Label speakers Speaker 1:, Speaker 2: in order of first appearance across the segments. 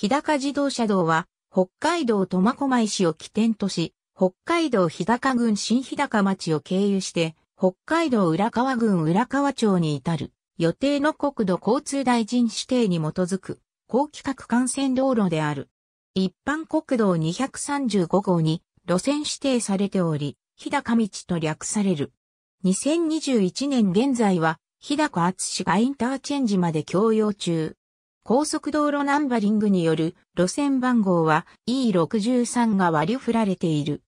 Speaker 1: 日高自動車道は、北海道苫小牧市を起点とし、北海道日高郡新日高町を経由して、北海道浦河郡浦河町に至る、予定の国土交通大臣指定に基づく、高規格幹線道路である。一般国道235号に路線指定されており、日高道と略される。2021年現在は、日高厚志がインターチェンジまで供用中。高速道路ナンバリングによる路線番号は E63 が割り振られている。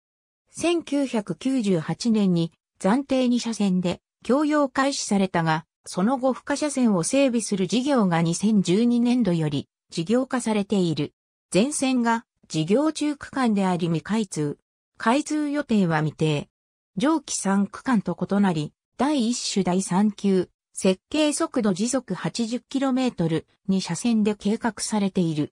Speaker 1: 1998年に暫定2車線で共用開始されたが、その後不可車線を整備する事業が2012年度より事業化されている。全線が事業中区間であり未開通。開通予定は未定。上記3区間と異なり、第1種第3級、設計速度時速 80km に車線で計画されている。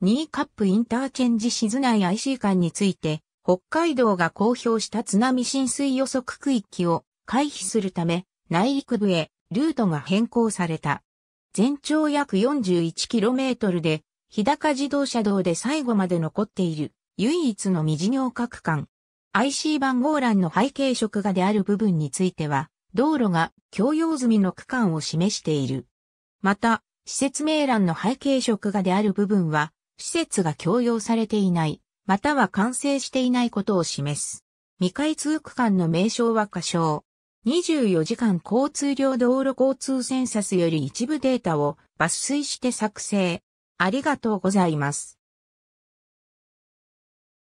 Speaker 1: ニーカップインターチェンジ静内 IC 間について、北海道が公表した津波浸水予測区域を回避するため、内陸部へルートが変更された。全長約 41km で、日高自動車道で最後まで残っている唯一の未事業各間。IC 番号欄の背景色画である部分については、道路が共用済みの区間を示している。また、施設名欄の背景色画である部分は、施設が共用されていない、または完成していないことを示す。未開通区間の名称は仮称。24時間交通量道路交通センサスより一部データを抜粋して作成。ありがとうございます。